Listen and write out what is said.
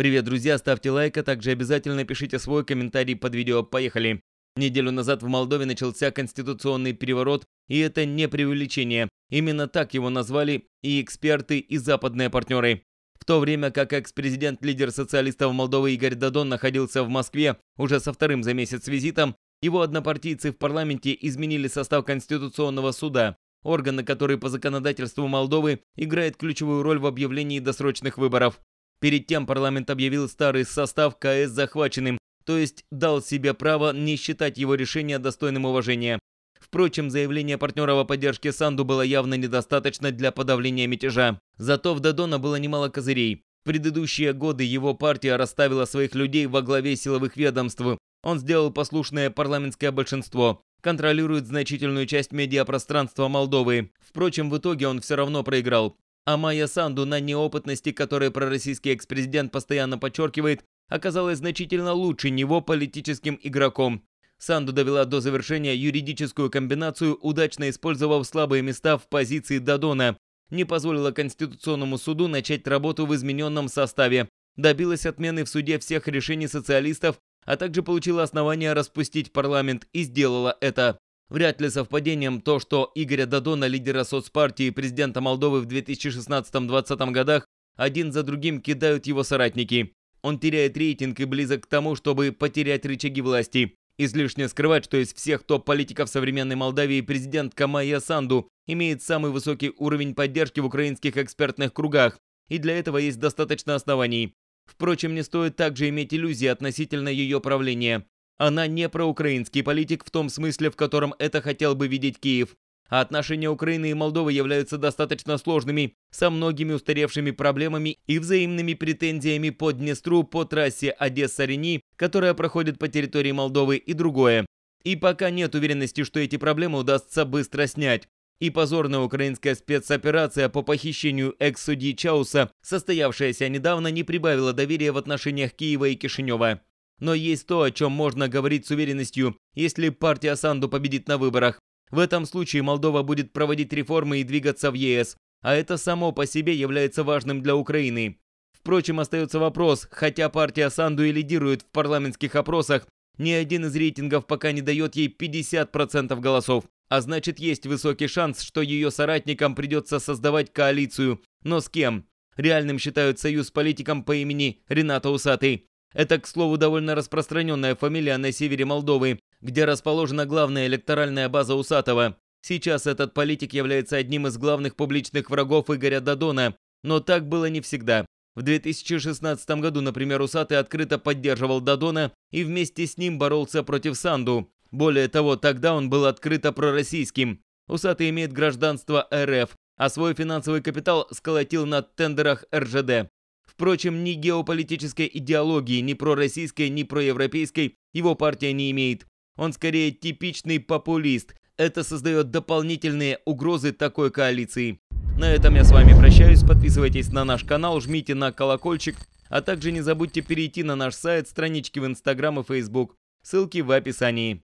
Привет, друзья, ставьте лайк, а также обязательно пишите свой комментарий под видео. Поехали! Неделю назад в Молдове начался конституционный переворот, и это не преувеличение. Именно так его назвали и эксперты, и западные партнеры. В то время как экс-президент, лидер социалистов Молдовы Игорь Дадон находился в Москве уже со вторым за месяц визитом, его однопартийцы в парламенте изменили состав Конституционного суда, органа, который по законодательству Молдовы играет ключевую роль в объявлении досрочных выборов. Перед тем парламент объявил старый состав КС захваченным, то есть дал себе право не считать его решение достойным уважения. Впрочем, заявление партнера о поддержке Санду было явно недостаточно для подавления мятежа. Зато в Дадона было немало козырей. В предыдущие годы его партия расставила своих людей во главе силовых ведомств. Он сделал послушное парламентское большинство, контролирует значительную часть медиапространства Молдовы. Впрочем, в итоге он все равно проиграл. А Майя Санду на неопытности, которую пророссийский экс-президент постоянно подчеркивает, оказалась значительно лучше него политическим игроком. Санду довела до завершения юридическую комбинацию, удачно использовав слабые места в позиции Дадона. Не позволила Конституционному суду начать работу в измененном составе. Добилась отмены в суде всех решений социалистов, а также получила основание распустить парламент и сделала это. Вряд ли совпадением то, что Игоря Дадона, лидера соцпартии и президента Молдовы в 2016-2020 годах, один за другим кидают его соратники. Он теряет рейтинг и близок к тому, чтобы потерять рычаги власти. Излишне скрывать, что из всех топ-политиков современной Молдавии президент Майя Санду имеет самый высокий уровень поддержки в украинских экспертных кругах, и для этого есть достаточно оснований. Впрочем, не стоит также иметь иллюзии относительно ее правления. Она не проукраинский политик в том смысле, в котором это хотел бы видеть Киев. А отношения Украины и Молдовы являются достаточно сложными, со многими устаревшими проблемами и взаимными претензиями по Днестру, по трассе Одесса-Рени, которая проходит по территории Молдовы и другое. И пока нет уверенности, что эти проблемы удастся быстро снять. И позорная украинская спецоперация по похищению экс-судьи Чауса, состоявшаяся недавно, не прибавила доверия в отношениях Киева и Кишинева. Но есть то, о чем можно говорить с уверенностью, если партия Санду победит на выборах. В этом случае Молдова будет проводить реформы и двигаться в ЕС, а это само по себе является важным для Украины. Впрочем, остается вопрос, хотя партия Санду и лидирует в парламентских опросах, ни один из рейтингов пока не дает ей 50% голосов. А значит, есть высокий шанс, что ее соратникам придется создавать коалицию. Но с кем? Реальным считают союз политикам по имени Рената Усатый. Это, к слову, довольно распространенная фамилия на севере Молдовы, где расположена главная электоральная база Усатова. Сейчас этот политик является одним из главных публичных врагов Игоря Дадона, но так было не всегда. В 2016 году, например, Усатый открыто поддерживал Дадона и вместе с ним боролся против Санду. Более того, тогда он был открыто пророссийским. Усатый имеет гражданство РФ, а свой финансовый капитал сколотил на тендерах РЖД. Впрочем, ни геополитической идеологии, ни пророссийской, ни проевропейской его партия не имеет. Он скорее типичный популист. Это создает дополнительные угрозы такой коалиции. На этом я с вами прощаюсь. Подписывайтесь на наш канал, жмите на колокольчик. А также не забудьте перейти на наш сайт, странички в Инстаграм и Фейсбук. Ссылки в описании.